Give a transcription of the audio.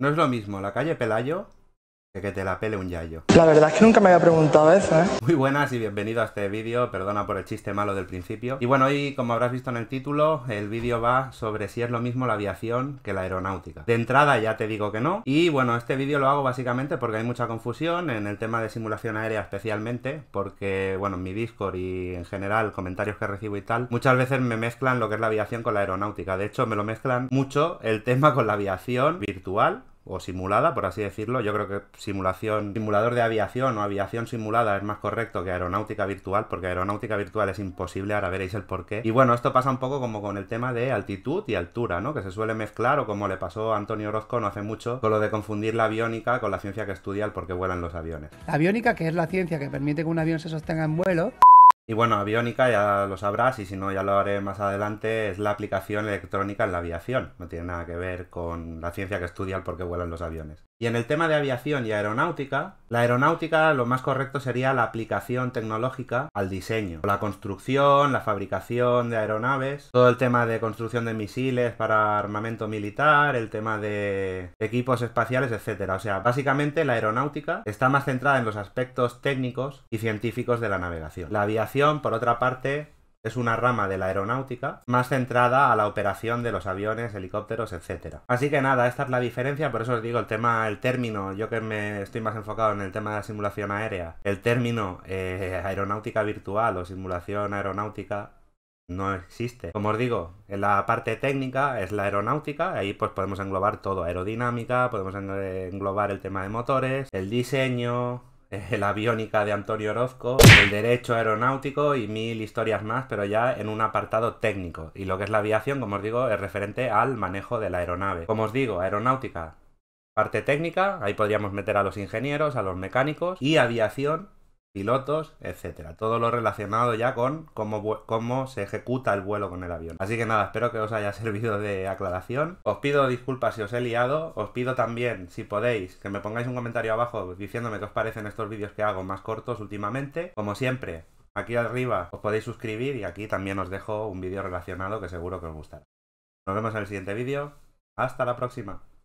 No es lo mismo la calle Pelayo que te la pele un yayo. La verdad es que nunca me había preguntado eso, ¿eh? Muy buenas y bienvenido a este vídeo, perdona por el chiste malo del principio. Y bueno, hoy como habrás visto en el título, el vídeo va sobre si es lo mismo la aviación que la aeronáutica. De entrada ya te digo que no. Y bueno, este vídeo lo hago básicamente porque hay mucha confusión en el tema de simulación aérea especialmente, porque bueno, en mi Discord y en general comentarios que recibo y tal, muchas veces me mezclan lo que es la aviación con la aeronáutica. De hecho, me lo mezclan mucho el tema con la aviación virtual o simulada, por así decirlo. Yo creo que simulación, simulador de aviación o aviación simulada es más correcto que aeronáutica virtual, porque aeronáutica virtual es imposible, ahora veréis el porqué. Y bueno, esto pasa un poco como con el tema de altitud y altura, ¿no? Que se suele mezclar, o como le pasó a Antonio Orozco no hace mucho, con lo de confundir la aviónica con la ciencia que estudia el por qué vuelan los aviones. La aviónica, que es la ciencia que permite que un avión se sostenga en vuelo, y bueno, Aviónica, ya lo sabrás, y si no, ya lo haré más adelante, es la aplicación electrónica en la aviación. No tiene nada que ver con la ciencia que estudia el por qué vuelan los aviones. Y en el tema de aviación y aeronáutica, la aeronáutica lo más correcto sería la aplicación tecnológica al diseño, la construcción, la fabricación de aeronaves, todo el tema de construcción de misiles para armamento militar, el tema de equipos espaciales, etc. O sea, básicamente la aeronáutica está más centrada en los aspectos técnicos y científicos de la navegación. La aviación por otra parte, es una rama de la aeronáutica más centrada a la operación de los aviones, helicópteros, etcétera. Así que nada, esta es la diferencia, por eso os digo el tema, el término, yo que me estoy más enfocado en el tema de la simulación aérea, el término eh, aeronáutica virtual o simulación aeronáutica no existe. Como os digo, en la parte técnica es la aeronáutica, ahí pues podemos englobar todo, aerodinámica, podemos englobar el tema de motores, el diseño, la aviónica de Antonio Orozco, el derecho aeronáutico y mil historias más, pero ya en un apartado técnico. Y lo que es la aviación, como os digo, es referente al manejo de la aeronave. Como os digo, aeronáutica, parte técnica, ahí podríamos meter a los ingenieros, a los mecánicos, y aviación, pilotos, etcétera. Todo lo relacionado ya con cómo, cómo se ejecuta el vuelo con el avión. Así que nada, espero que os haya servido de aclaración. Os pido disculpas si os he liado. Os pido también, si podéis, que me pongáis un comentario abajo diciéndome qué os parecen estos vídeos que hago más cortos últimamente. Como siempre, aquí arriba os podéis suscribir y aquí también os dejo un vídeo relacionado que seguro que os gustará. Nos vemos en el siguiente vídeo. Hasta la próxima.